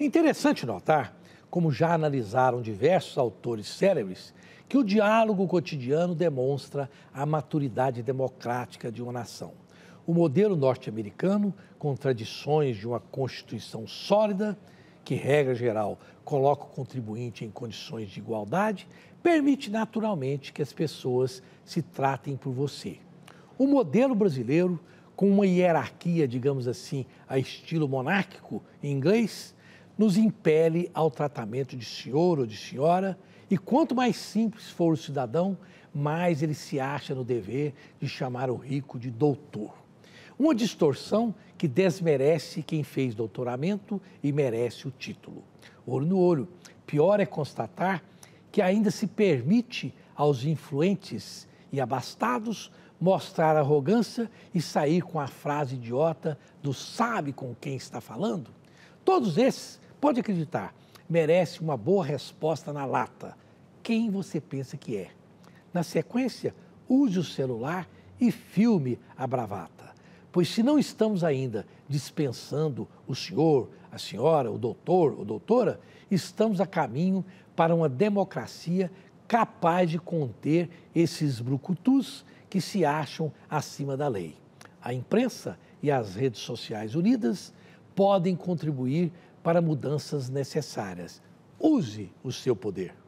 Interessante notar, como já analisaram diversos autores célebres, que o diálogo cotidiano demonstra a maturidade democrática de uma nação. O modelo norte-americano, com tradições de uma constituição sólida, que, regra geral, coloca o contribuinte em condições de igualdade, permite naturalmente que as pessoas se tratem por você. O modelo brasileiro, com uma hierarquia, digamos assim, a estilo monárquico em inglês, nos impele ao tratamento de senhor ou de senhora, e quanto mais simples for o cidadão, mais ele se acha no dever de chamar o rico de doutor. Uma distorção que desmerece quem fez doutoramento e merece o título. Olho no olho. Pior é constatar que ainda se permite aos influentes e abastados mostrar arrogância e sair com a frase idiota do sabe com quem está falando? Todos esses Pode acreditar, merece uma boa resposta na lata. Quem você pensa que é? Na sequência, use o celular e filme a bravata. Pois se não estamos ainda dispensando o senhor, a senhora, o doutor ou doutora, estamos a caminho para uma democracia capaz de conter esses brucutus que se acham acima da lei. A imprensa e as redes sociais unidas podem contribuir para mudanças necessárias. Use o seu poder.